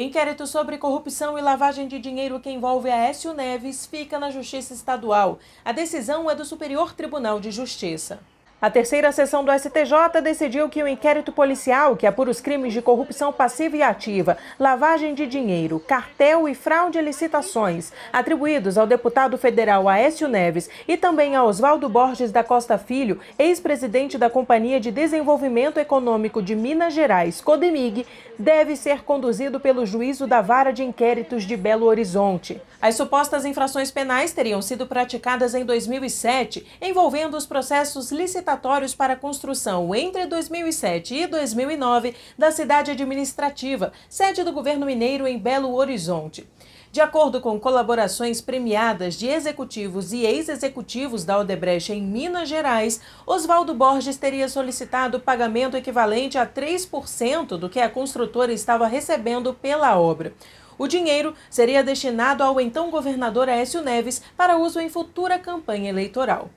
Inquérito sobre corrupção e lavagem de dinheiro que envolve Aécio Neves fica na Justiça Estadual. A decisão é do Superior Tribunal de Justiça. A terceira sessão do STJ decidiu que o inquérito policial que apura os crimes de corrupção passiva e ativa, lavagem de dinheiro, cartel e fraude a licitações, atribuídos ao deputado federal Aécio Neves e também a Oswaldo Borges da Costa Filho, ex-presidente da Companhia de Desenvolvimento Econômico de Minas Gerais, Codemig, deve ser conduzido pelo juízo da Vara de Inquéritos de Belo Horizonte. As supostas infrações penais teriam sido praticadas em 2007, envolvendo os processos licitatórios licitatórios para a construção entre 2007 e 2009 da cidade administrativa, sede do governo mineiro em Belo Horizonte. De acordo com colaborações premiadas de executivos e ex-executivos da Odebrecht em Minas Gerais, Oswaldo Borges teria solicitado pagamento equivalente a 3% do que a construtora estava recebendo pela obra. O dinheiro seria destinado ao então governador Aécio Neves para uso em futura campanha eleitoral.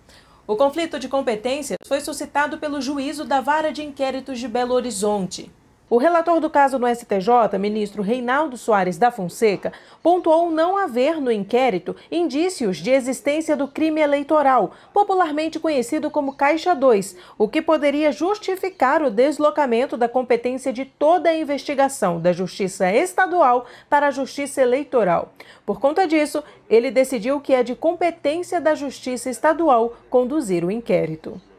O conflito de competências foi suscitado pelo juízo da Vara de Inquéritos de Belo Horizonte. O relator do caso no STJ, ministro Reinaldo Soares da Fonseca, pontuou não haver no inquérito indícios de existência do crime eleitoral, popularmente conhecido como Caixa 2, o que poderia justificar o deslocamento da competência de toda a investigação da Justiça Estadual para a Justiça Eleitoral. Por conta disso, ele decidiu que é de competência da Justiça Estadual conduzir o inquérito.